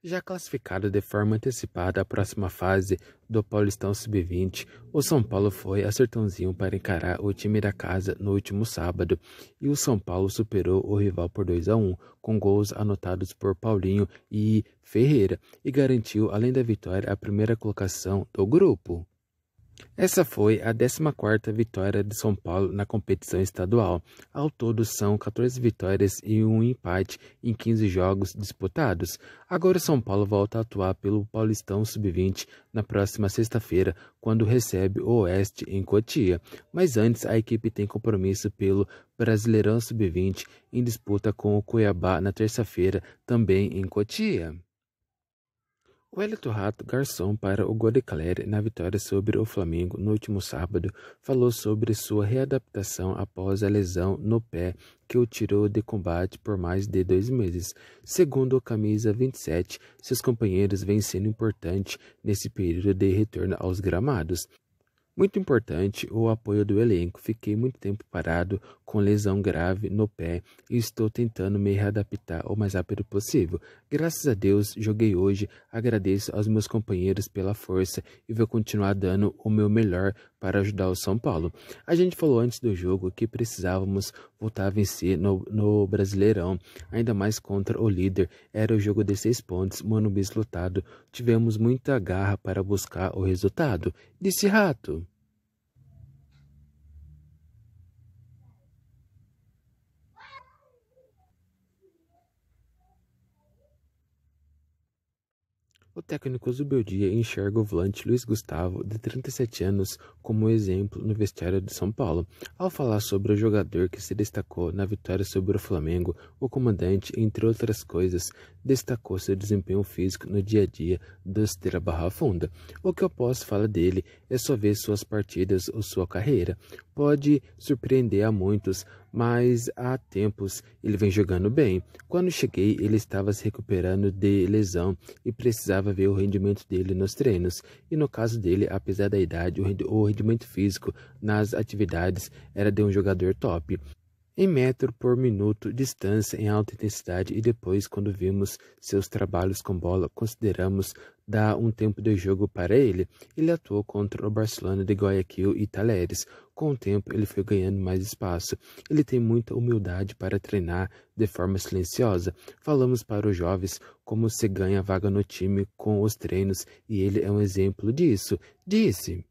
Já classificado de forma antecipada à próxima fase do Paulistão Sub-20, o São Paulo foi a Sertãozinho para encarar o time da casa no último sábado, e o São Paulo superou o rival por 2 a 1, com gols anotados por Paulinho e Ferreira, e garantiu, além da vitória, a primeira colocação do grupo. Essa foi a 14ª vitória de São Paulo na competição estadual. Ao todo são 14 vitórias e um empate em 15 jogos disputados. Agora São Paulo volta a atuar pelo Paulistão Sub-20 na próxima sexta-feira, quando recebe o Oeste em Cotia. Mas antes, a equipe tem compromisso pelo Brasileirão Sub-20 em disputa com o Cuiabá na terça-feira, também em Cotia. Wellington Rato, garçom para o Godecler na vitória sobre o Flamengo no último sábado, falou sobre sua readaptação após a lesão no pé que o tirou de combate por mais de dois meses. Segundo o camisa 27, seus companheiros vêm sendo importantes nesse período de retorno aos gramados. Muito importante o apoio do elenco. Fiquei muito tempo parado com lesão grave no pé e estou tentando me readaptar o mais rápido possível. Graças a Deus, joguei hoje, agradeço aos meus companheiros pela força e vou continuar dando o meu melhor para ajudar o São Paulo. A gente falou antes do jogo que precisávamos voltar a vencer no, no Brasileirão, ainda mais contra o líder. Era o jogo de seis pontos, Mano Bis lutado. Tivemos muita garra para buscar o resultado, disse Rato. O técnico Zubeldia enxerga o volante Luiz Gustavo, de 37 anos, como exemplo no vestiário de São Paulo. Ao falar sobre o jogador que se destacou na vitória sobre o Flamengo, o comandante, entre outras coisas, destacou seu desempenho físico no dia a dia do Esteira Barra Funda. O que eu posso falar dele é só ver suas partidas ou sua carreira. Pode surpreender a muitos, mas há tempos ele vem jogando bem. Quando cheguei, ele estava se recuperando de lesão e precisava ver o rendimento dele nos treinos. E no caso dele, apesar da idade, o rendimento físico nas atividades era de um jogador top em metro por minuto distância em alta intensidade e depois, quando vimos seus trabalhos com bola, consideramos dar um tempo de jogo para ele. Ele atuou contra o Barcelona de Guayaquil e Talheres. Com o tempo, ele foi ganhando mais espaço. Ele tem muita humildade para treinar de forma silenciosa. Falamos para os jovens como se ganha vaga no time com os treinos e ele é um exemplo disso, disse.